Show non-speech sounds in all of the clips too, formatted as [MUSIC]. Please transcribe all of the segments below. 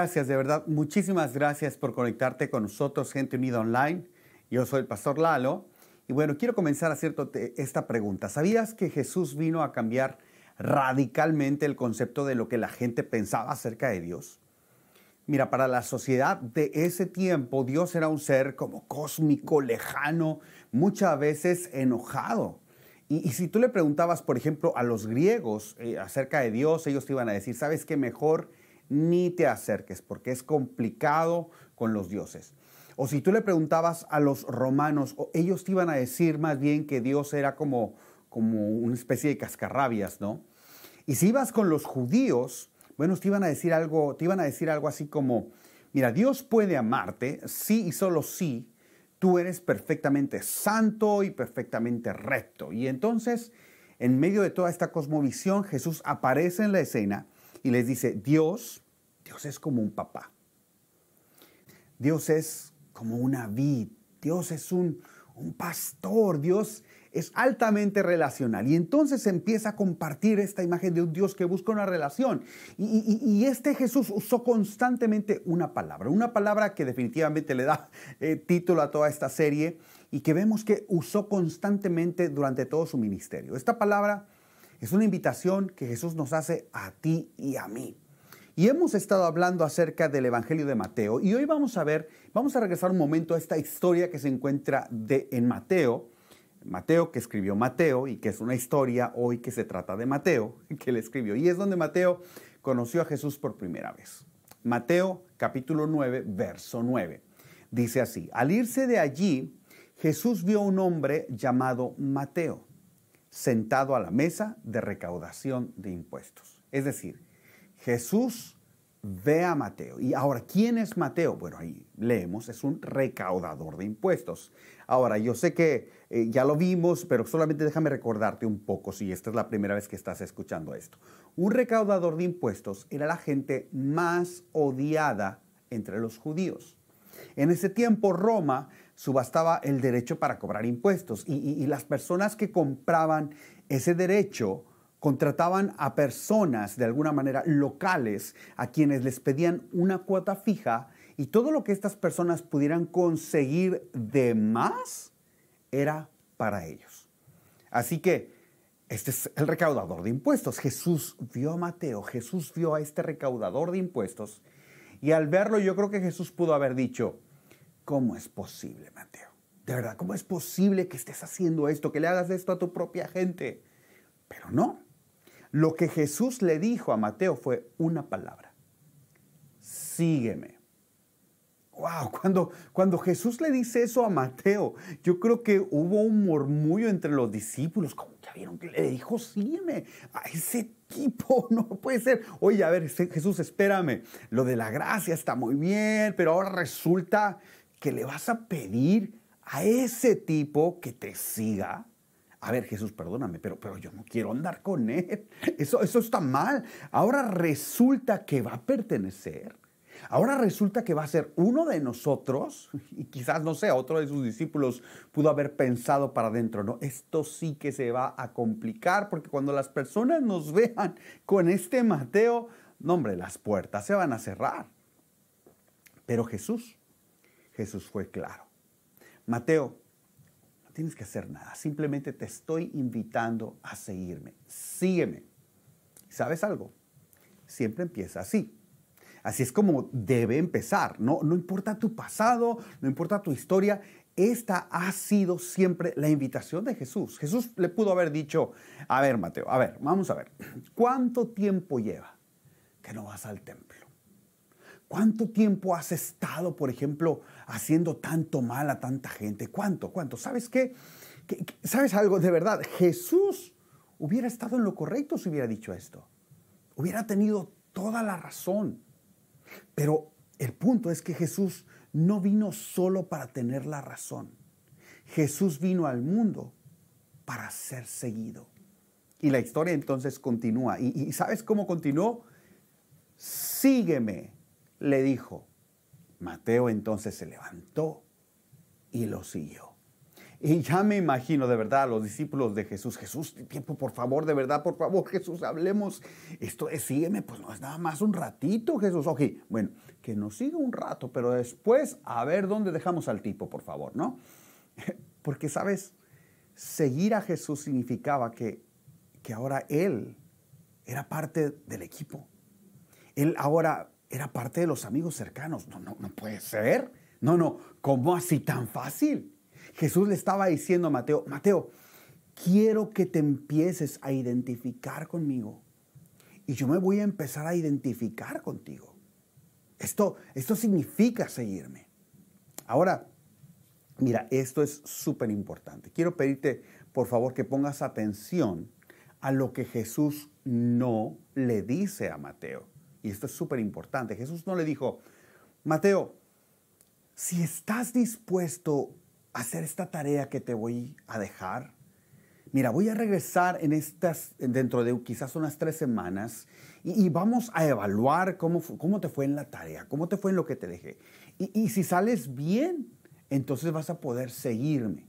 Gracias, de verdad, muchísimas gracias por conectarte con nosotros, Gente Unida Online. Yo soy el pastor Lalo y bueno, quiero comenzar haciendo esta pregunta. ¿Sabías que Jesús vino a cambiar radicalmente el concepto de lo que la gente pensaba acerca de Dios? Mira, para la sociedad de ese tiempo, Dios era un ser como cósmico, lejano, muchas veces enojado. Y, si tú le preguntabas, por ejemplo, a los griegos eh, acerca de Dios, ellos te iban a decir, ¿sabes qué mejor? ni te acerques, porque es complicado con los dioses. O si tú le preguntabas a los romanos, ellos te iban a decir más bien que Dios era como, como una especie de cascarrabias, ¿no? Y si ibas con los judíos, bueno, te iban a decir algo, te iban a decir algo así como, mira, Dios puede amarte sí y solo sí, tú eres perfectamente santo y perfectamente recto. Y entonces, en medio de toda esta cosmovisión, Jesús aparece en la escena y les dice, Dios, Dios es como un papá. Dios es como una vid. Dios es un, pastor. Dios es altamente relacional. Y entonces empieza a compartir esta imagen de un Dios que busca una relación. Y, este Jesús usó constantemente una palabra, una palabra que definitivamente le da eh, título a toda esta serie y que vemos que usó constantemente durante todo su ministerio. Esta palabra es una invitación que Jesús nos hace a ti y a mí. Y hemos estado hablando acerca del Evangelio de Mateo y hoy vamos a ver, vamos a regresar un momento a esta historia que se encuentra en Mateo, Mateo que escribió Mateo y que es una historia hoy que se trata de Mateo [LAUGHS] que le escribió y es donde Mateo conoció a Jesús por primera vez. Mateo capítulo 9, verso 9. Dice así, al irse de allí, Jesús vio un hombre llamado Mateo sentado a la mesa de recaudación de impuestos. Es decir, Jesús ve a Mateo. Y ahora, ¿quién es Mateo? Bueno, ahí leemos, es un recaudador de impuestos. Ahora, yo sé que eh, ya lo vimos, pero solamente déjame recordarte un poco si esta es la primera vez que estás escuchando esto. Un recaudador de impuestos era la gente más odiada entre los judíos. En ese tiempo Roma subastaba el derecho para cobrar impuestos y, las personas que compraban ese derecho contrataban a personas de alguna manera locales a quienes les pedían una cuota fija y todo lo que estas personas pudieran conseguir de más era para ellos. Así que este es el recaudador de impuestos. Jesús vio a Mateo, Jesús vio a este recaudador de impuestos y al verlo yo creo que Jesús pudo haber dicho, ¿Cómo es posible, Mateo? De verdad, ¿cómo es posible que estés haciendo esto, que le hagas esto a tu propia gente? Pero no. Lo que Jesús le dijo a Mateo fue una palabra. Sígueme. Wow, cuando, cuando Jesús le dice eso a Mateo, yo creo que hubo un murmullo entre los discípulos. ¿Cómo ya vieron que le dijo, sígueme a ese tipo, [LAUGHS] no puede ser. Oye, a ver, Jesús, espérame. Lo de la gracia está muy bien, pero ahora resulta que le vas a pedir a ese tipo que te siga? A ver, Jesús, perdóname, pero, pero yo no quiero andar con él. [LAUGHS] Eso, eso está mal. Ahora resulta que va a pertenecer. Ahora resulta que va a ser uno de nosotros, [LAUGHS] y quizás, no sé, otro de sus discípulos pudo haber pensado para adentro, no, esto sí que se va a complicar, porque cuando las personas nos [LAUGHS] vean con este Mateo, no, hombre, las puertas se van a cerrar. Pero Jesús Jesús fue claro. Mateo, no tienes que hacer nada, simplemente te estoy invitando a seguirme, sígueme. ¿Sabes algo? Siempre empieza así. Así es como debe empezar, no, no importa tu pasado, no importa tu historia, esta ha sido siempre la invitación de Jesús. Jesús le pudo haber dicho, a ver Mateo, a ver, vamos a ver, ¿cuánto tiempo lleva que no vas al templo? ¿Cuánto tiempo has estado, por ejemplo, haciendo tanto mal a tanta gente? ¿Cuánto? ¿Cuánto? ¿Sabes qué? ¿Qué, sabes algo? De verdad, Jesús hubiera estado en lo correcto si hubiera dicho esto. Hubiera tenido toda la razón. Pero el punto es que Jesús no vino solo para tener la razón. Jesús vino al mundo para ser seguido. Y la historia entonces continúa. ¿Y, y sabes cómo continuó? Sígueme le dijo. Mateo entonces se levantó y lo siguió. Y ya me imagino de verdad a los discípulos de Jesús, Jesús, tiempo, por favor, de verdad, por favor, Jesús, hablemos. Esto es, sígueme, pues no es nada más un ratito, Jesús. Ok, bueno, que nos siga un rato, pero después a ver dónde dejamos al tipo, por favor, ¿no? [LAUGHS] Porque, ¿sabes? Seguir a Jesús significaba que, que ahora Él era parte del equipo. Él ahora era parte de los amigos cercanos. No, no, no puede ser. No, no, ¿cómo así tan fácil? Jesús le estaba diciendo a Mateo, Mateo, quiero que te empieces a identificar conmigo. Y yo me voy a empezar a identificar contigo. Esto, esto significa seguirme. Ahora, mira, esto es súper importante. Quiero pedirte, por favor, que pongas atención a lo que Jesús no le dice a Mateo. Y esto es súper importante. Jesús no le dijo, Mateo, si estás dispuesto a hacer esta tarea que te voy a dejar, mira, voy a regresar en estas, dentro de quizás unas tres semanas y, vamos a evaluar cómo, cómo, te fue en la tarea, cómo te fue en lo que te dejé. y si sales bien, entonces vas a poder seguirme.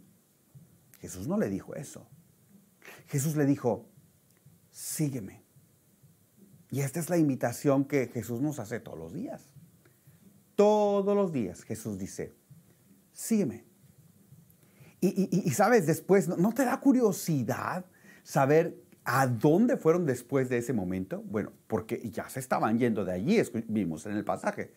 Jesús no le dijo eso. Jesús le dijo, sígueme. Y esta es la invitación que Jesús nos hace todos los días. Todos los días Jesús dice, sígueme. Y, sabes, después, ¿no te da curiosidad saber a dónde fueron después de ese momento? Bueno, porque ya se estaban yendo de allí, vimos en el pasaje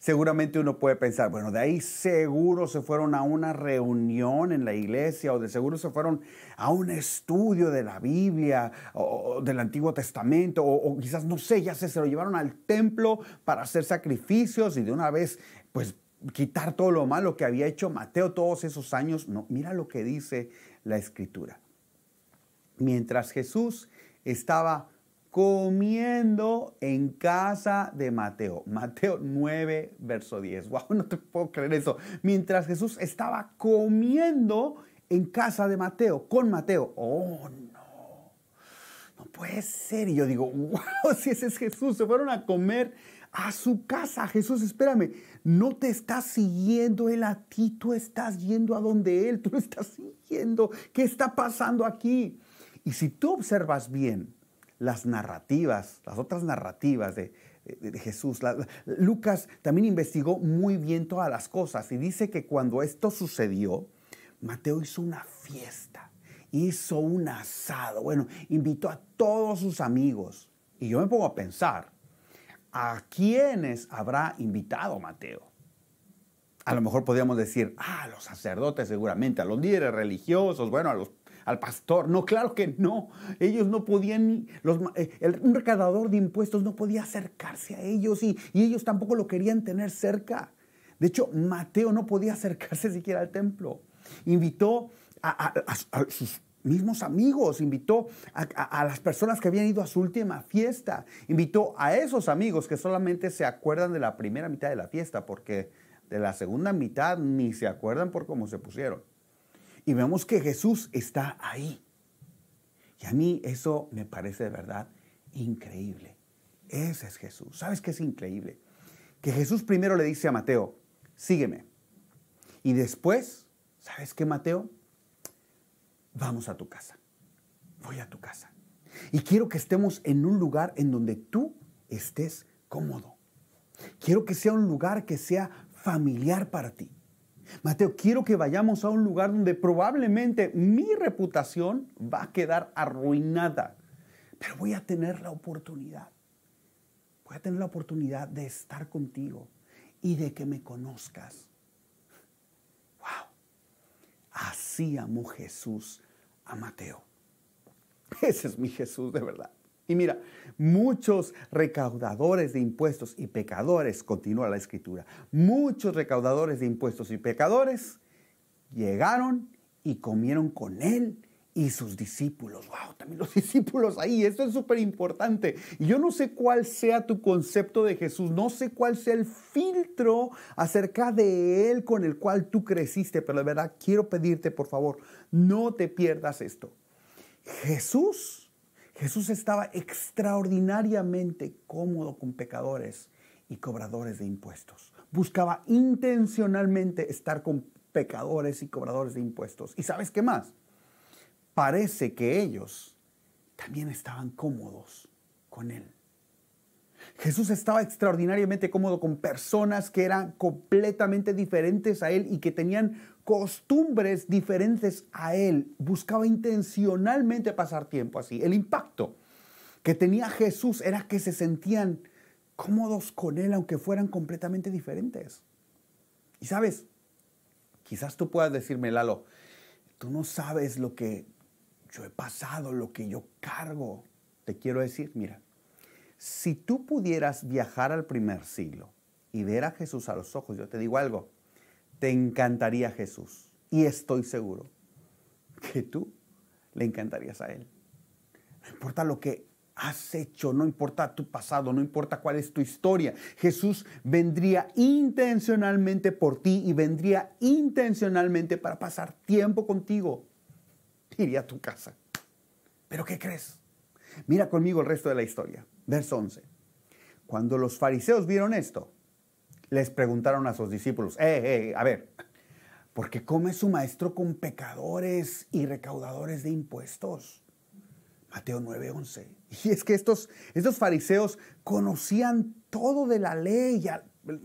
seguramente uno puede pensar, bueno, de ahí seguro se fueron a una reunión en la iglesia o de seguro se fueron a un estudio de la Biblia o, del Antiguo Testamento o, quizás, no sé, ya se, se lo llevaron al templo para hacer sacrificios y de una vez, pues quitar todo lo malo que había hecho Mateo todos esos años. No, mira lo que dice la escritura. Mientras Jesús estaba comiendo en casa de Mateo. Mateo 9, verso 10. Wow, [LAUGHS] no te puedo creer eso. Mientras Jesús estaba comiendo en casa de Mateo, con Mateo. Oh, no. No puede ser. Y yo digo, wow, [LAUGHS] si ese es Jesús, se fueron a comer a su casa. Jesús, espérame, no te estás siguiendo él a ti, tú estás yendo a donde él, tú estás siguiendo. ¿Qué está pasando aquí? Y si tú observas bien, las narrativas, las otras narrativas de, Jesús. Lucas también investigó muy bien todas las cosas y dice que cuando esto sucedió, Mateo hizo una fiesta, hizo un asado, bueno, invitó a todos sus amigos. Y yo me pongo a pensar, ¿a quiénes habrá invitado Mateo? A lo mejor podríamos decir, ah, a los sacerdotes seguramente, a los líderes religiosos, bueno, a los al pastor. No, claro que no. Ellos no podían ni, los, eh, el, un recaudador de impuestos no podía acercarse a ellos y, ellos tampoco lo querían tener cerca. De hecho, Mateo no podía acercarse [LAUGHS] siquiera al templo. Invitó a, sus mismos amigos, invitó a, las personas que habían ido a su última fiesta, invitó a esos amigos que solamente se acuerdan de la primera mitad de la fiesta, porque de la segunda mitad ni se acuerdan por cómo se pusieron y vemos que Jesús está ahí. Y a mí eso me parece de verdad increíble. Ese es Jesús. ¿Sabes qué es increíble? Que Jesús primero le dice a Mateo, sígueme. Y después, ¿sabes qué, Mateo? Vamos a tu casa. Voy a tu casa. Y quiero que estemos en un lugar en donde tú estés cómodo. Quiero que sea un lugar que sea familiar para ti. Mateo, quiero que vayamos a un lugar donde probablemente mi reputación va a quedar arruinada, pero voy a tener la oportunidad. Voy a tener la oportunidad de estar contigo y de que me conozcas. ¡Wow! Así amó Jesús a Mateo. Ese es mi Jesús de verdad. Y mira, muchos recaudadores de impuestos y pecadores, continúa la escritura, muchos recaudadores de impuestos y pecadores llegaron y comieron con él y sus discípulos. ¡Wow! También los [LAUGHS] discípulos ahí. Esto es súper importante. Y yo no sé cuál sea tu concepto de Jesús, no sé cuál sea el filtro acerca de Él con el cual tú creciste, pero de verdad quiero pedirte, por favor, no te pierdas esto. Jesús Jesús estaba extraordinariamente cómodo con pecadores y cobradores de impuestos. Buscaba intencionalmente estar con pecadores y cobradores de impuestos. ¿Y sabes qué más? Parece que ellos también estaban cómodos con él. Jesús estaba extraordinariamente cómodo con personas que eran completamente diferentes a él y que tenían costumbres diferentes a él. Buscaba intencionalmente pasar tiempo así. El impacto que tenía Jesús era que se sentían cómodos con él aunque fueran completamente diferentes. Y sabes, quizás tú puedas decirme, Lalo, tú no sabes lo que yo he pasado, lo que yo cargo. Te quiero decir, mira, si tú pudieras viajar al primer siglo y ver a Jesús a los ojos, yo te digo algo, te encantaría Jesús. Y estoy seguro que tú le encantarías a Él. No importa lo que has hecho, no importa tu pasado, no importa cuál es tu historia. Jesús vendría intencionalmente por ti y vendría intencionalmente para pasar tiempo contigo. Iría a tu casa. ¿Pero qué crees? Mira conmigo el resto de la historia. Verso 11. Cuando los fariseos vieron esto, les preguntaron a sus discípulos, eh, eh, eh a ver, ¿por qué come su maestro con pecadores y recaudadores de impuestos? Mateo 11. [LAUGHS] Y es que estos, estos fariseos conocían todo de la ley.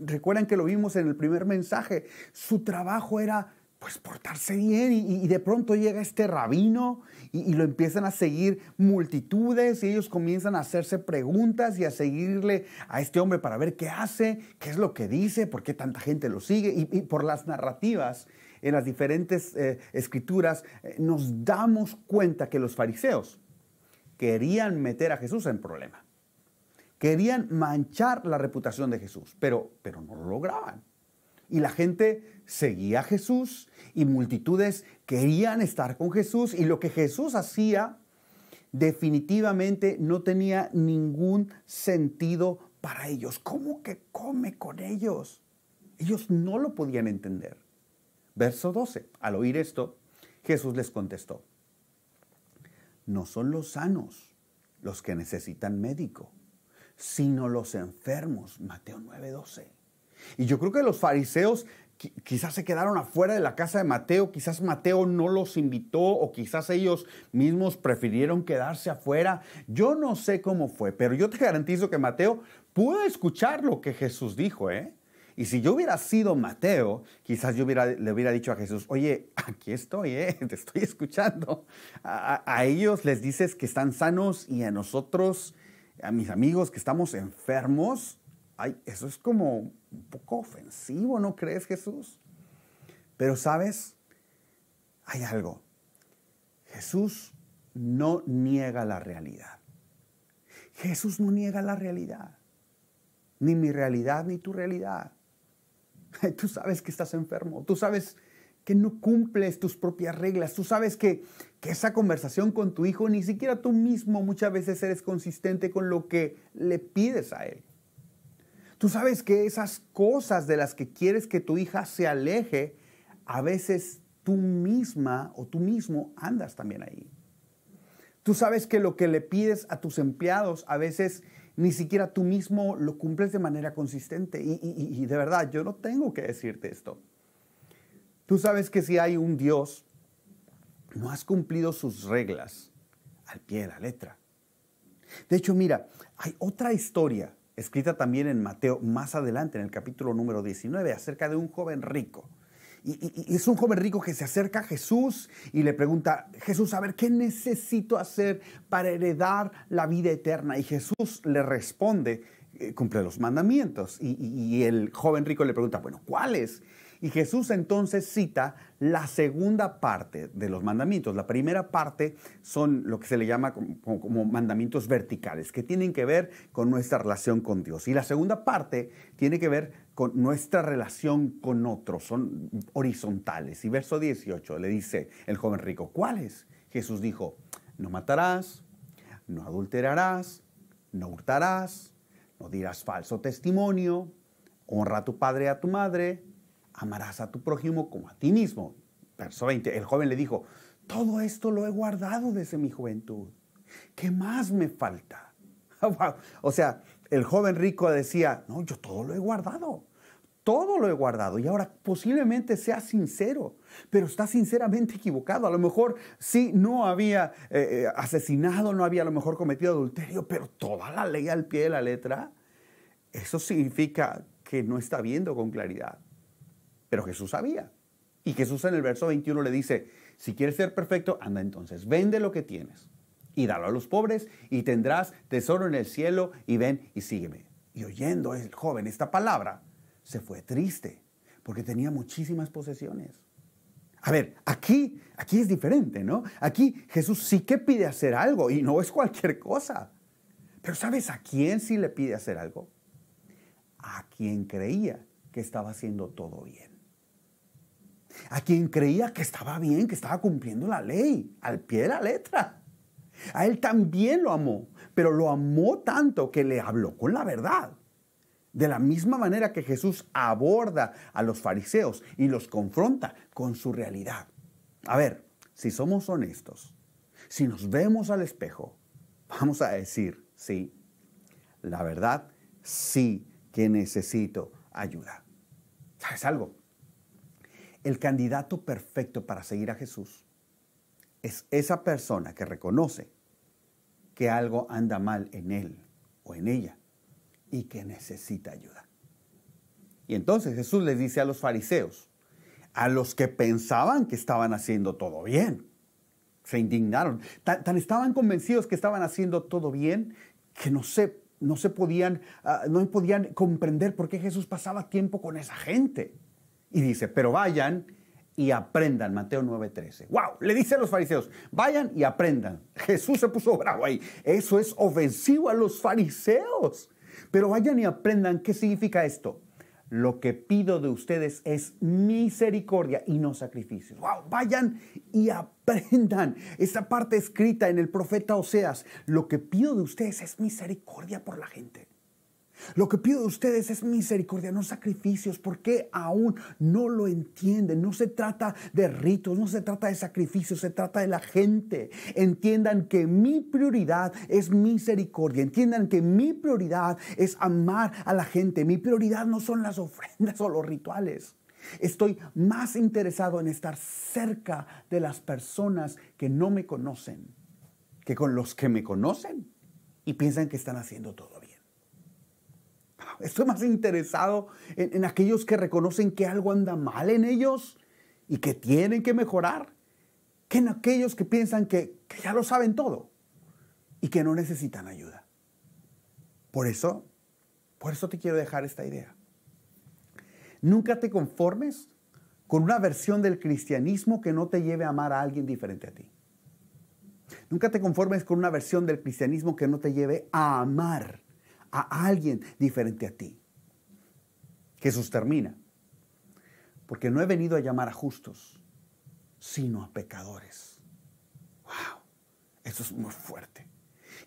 Recuerden que lo vimos en el primer mensaje. Su trabajo era pues portarse bien y, de pronto llega este rabino y, lo empiezan a seguir multitudes y ellos comienzan a hacerse preguntas y a seguirle a este hombre para ver qué hace, qué es lo que dice, por qué tanta gente lo sigue y, por las narrativas en las diferentes eh, escrituras eh, nos damos cuenta que los fariseos querían meter a Jesús en problema. Querían manchar la reputación de Jesús, pero, pero no lo lograban. Y la gente seguía a Jesús y multitudes querían estar con Jesús y lo que Jesús hacía definitivamente no tenía ningún sentido para ellos. ¿Cómo que come con ellos? Ellos no lo podían entender. Verso 12. Al oír esto, Jesús les contestó, no son los sanos los que necesitan médico, sino los enfermos. Mateo 9:12. Y yo creo que los fariseos quizás se quedaron afuera de la casa de Mateo, quizás Mateo no los invitó o quizás ellos mismos prefirieron quedarse afuera. Yo no sé cómo fue, pero yo te garantizo que Mateo pudo escuchar lo que Jesús dijo, ¿eh? Y si yo hubiera sido Mateo, quizás yo le hubiera dicho a Jesús, oye, aquí estoy, ¿eh? [LAUGHS] te estoy escuchando. a, ellos les dices que están sanos y a nosotros, a mis amigos que estamos enfermos, eso es como un poco ofensivo, ¿no crees Jesús? Pero sabes, hay algo. Jesús no niega la realidad. Jesús no niega la realidad. Ni mi realidad, ni tu realidad. Tú sabes que estás enfermo. Tú sabes que no cumples tus propias reglas. Tú sabes que, esa conversación con tu hijo, ni siquiera tú mismo muchas veces eres consistente con lo que le pides a él. Tú sabes que esas cosas de las que quieres que tu hija se aleje, a veces tú misma o tú mismo andas también ahí. Tú sabes que lo que le pides a tus empleados, a veces ni siquiera tú mismo lo cumples de manera consistente. Y, de verdad, yo no tengo que decirte esto. Tú sabes que si hay un Dios, no has cumplido sus reglas al pie de la letra. De hecho, mira, hay otra historia escrita también en Mateo más adelante, en el capítulo número 19, acerca de un joven rico. Y, es un joven rico que se acerca a Jesús y le pregunta, Jesús, a ver, ¿qué necesito hacer para heredar la vida eterna? Y Jesús le responde, eh, cumple los mandamientos. Y, y el joven rico le pregunta, bueno, ¿cuáles? Y Jesús entonces cita la segunda parte de los mandamientos. La primera parte son lo que se le llama como, mandamientos verticales, que tienen que ver con nuestra relación con Dios. Y la segunda parte tiene que ver con nuestra relación con otros, son horizontales. Y verso 18 le dice el joven rico, ¿cuáles? Jesús dijo, no matarás, no adulterarás, no hurtarás, no dirás falso testimonio, honra a tu padre y a tu madre amarás a tu prójimo como a ti mismo. Verso 20, el joven le dijo, todo esto lo he guardado desde mi juventud. ¿Qué más me falta? [LAUGHS] Ah, o sea, el joven rico decía, no, yo todo lo he guardado. Todo lo he guardado y ahora posiblemente sea sincero, pero está sinceramente equivocado. A lo mejor sí, no había eh, eh, asesinado, no había a lo mejor cometido adulterio, pero toda la ley al pie de la letra, eso significa que no está viendo con claridad. Pero Jesús sabía. Y Jesús en el verso 21 le dice, si quieres ser perfecto, anda entonces, vende lo que tienes y dalo a los pobres y tendrás tesoro en el cielo y ven y sígueme. Y oyendo el joven esta palabra, se fue triste porque tenía muchísimas posesiones. A ver, aquí, aquí es diferente, ¿no? Aquí Jesús sí que pide hacer algo y no es cualquier cosa. Pero ¿sabes a quién sí le pide hacer algo? A quien creía que estaba haciendo todo bien a quien creía que estaba bien, que estaba cumpliendo la ley, al pie de la letra. A él también lo amó, pero lo amó tanto que le habló con la verdad. De la misma manera que Jesús aborda a los fariseos y los confronta con su realidad. A ver, si somos honestos, si nos vemos al espejo, vamos a decir, sí, la verdad, sí que necesito ayuda. ¿Sabes algo? El candidato perfecto para seguir a Jesús es esa persona que reconoce que algo anda mal en él o en ella y que necesita ayuda. Y entonces Jesús les dice a los fariseos, a los que pensaban que estaban haciendo todo bien, se indignaron, tan, estaban convencidos que estaban haciendo todo bien que no se, no se podían, ah, no podían comprender por qué Jesús pasaba tiempo con esa gente. Y dice, pero vayan y aprendan, Mateo 9:13. ¡Wow! Le dice a los fariseos, vayan y aprendan. [LAUGHS] Jesús se puso bravo ahí. Eso es ofensivo a los fariseos. Pero vayan y aprendan qué significa esto. Lo que pido de ustedes es misericordia y no sacrificio. ¡Wow! Vayan y aprendan. Esa parte escrita en el profeta Oseas. Lo que pido de ustedes es misericordia por la gente. Lo que pido de ustedes es misericordia, no sacrificios, porque aún no lo entienden. No se trata de ritos, no se trata de sacrificios, se trata de la gente. Entiendan que mi prioridad es misericordia, entiendan que mi prioridad es amar a la gente. Mi prioridad no son las ofrendas [LAUGHS] o los rituales. Estoy más interesado en estar cerca de las personas que no me conocen que con los que me conocen y piensan que están haciendo todo bien. [LAUGHS] Estoy más interesado en, aquellos que reconocen que algo anda mal en ellos y que tienen que mejorar que en aquellos que piensan que, ya lo saben todo y que no necesitan ayuda. Por eso, por eso te quiero dejar esta idea. Nunca te conformes con una versión del cristianismo que no te lleve a amar a alguien diferente a ti. Nunca te conformes con una versión del cristianismo que no te lleve a amar a alguien diferente a ti. Jesús termina, porque no he venido a llamar a justos, sino a pecadores. ¡Wow! Eso es muy fuerte.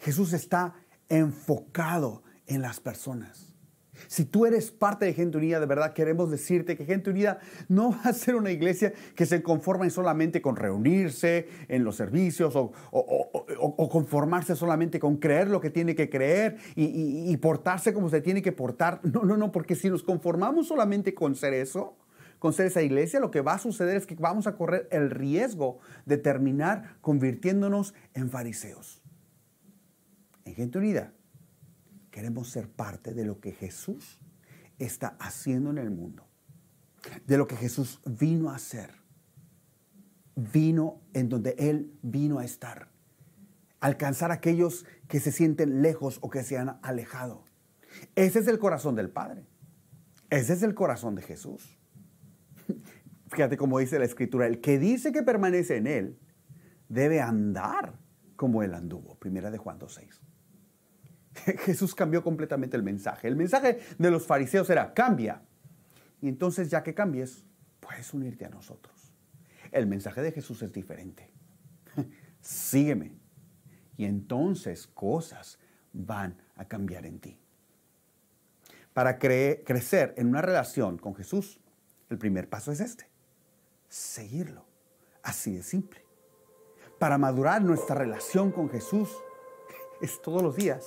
Jesús está enfocado en las personas. Si tú eres parte de Gente Unida, de verdad queremos decirte que Gente Unida no va a ser una iglesia que se conforme solamente con reunirse en los servicios o, conformarse solamente con creer lo que tiene que creer y, y portarse como se tiene que portar. No, no, no, porque si nos conformamos solamente con ser eso, con ser esa iglesia, lo que va a suceder es que vamos a correr el riesgo de terminar convirtiéndonos en fariseos. En gente unida queremos ser parte de lo que Jesús está haciendo en el mundo, de lo que Jesús vino a hacer, vino en donde Él vino a estar, alcanzar a aquellos que se sienten lejos o que se han alejado. Ese es el corazón del Padre, ese es el corazón de Jesús. [LAUGHS] Fíjate cómo dice la escritura, el que dice que permanece en Él debe andar como Él anduvo, primera de Juan 2.6. [LAUGHS] Jesús cambió completamente el mensaje. El mensaje de los fariseos era, cambia. Y entonces ya que cambies, puedes unirte a nosotros. El mensaje de Jesús es diferente. [LAUGHS] Sígueme. Y entonces cosas van a cambiar en ti. Para crecer en una relación con Jesús, el primer paso es este. Seguirlo. Así de simple. Para madurar nuestra relación con Jesús, [LAUGHS] es todos los días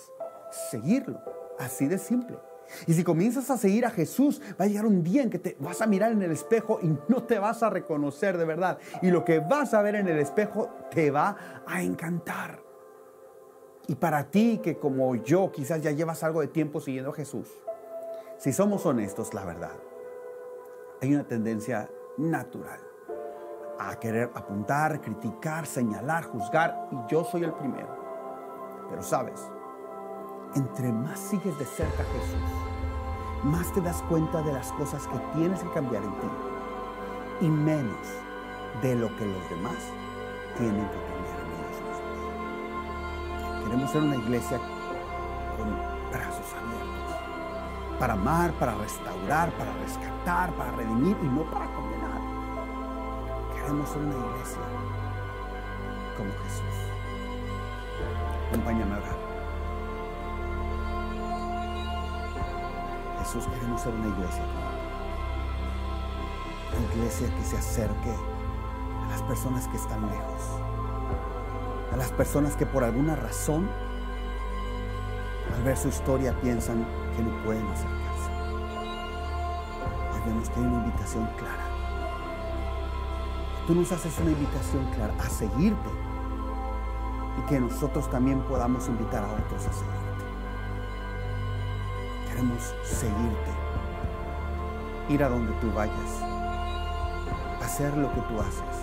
seguirlo. Así de simple. Y si comienzas a seguir a Jesús, va a llegar un día en que te vas a mirar en el espejo y no te vas a reconocer de verdad. Y lo que vas a ver en el espejo te va a encantar. Y para ti que como yo quizás ya llevas algo de tiempo siguiendo a Jesús, si somos honestos, la verdad, hay una tendencia natural a querer apuntar, criticar, señalar, juzgar, y yo soy el primero. Pero sabes, entre más sigues de cerca a Jesús, más te das cuenta de las cosas que tienes que cambiar en ti y menos de lo que los demás tienen que cambiar en ellos mismos. Queremos ser una iglesia con brazos abiertos para amar, para restaurar, para rescatar, para redimir y no para condenar. Queremos ser una iglesia como Jesús. Acompáñame a Jesús queremos ser una iglesia. Una iglesia que se acerque a las personas que están lejos. A las personas que por alguna razón, al ver su historia, piensan que no pueden acercarse. Hoy vemos que hay una invitación clara. Tú nos haces una invitación clara a seguirte y que nosotros también podamos invitar a otros a seguir. Queremos seguirte, ir a donde tú vayas, hacer lo que tú haces,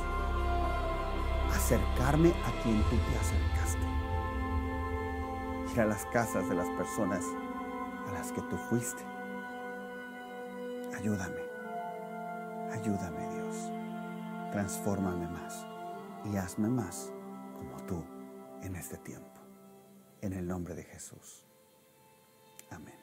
acercarme a quien tú te acercaste, ir a las casas de las personas a las que tú fuiste. Ayúdame, ayúdame Dios, transfórmame más y hazme más como tú en este tiempo. En el nombre de Jesús. Amén.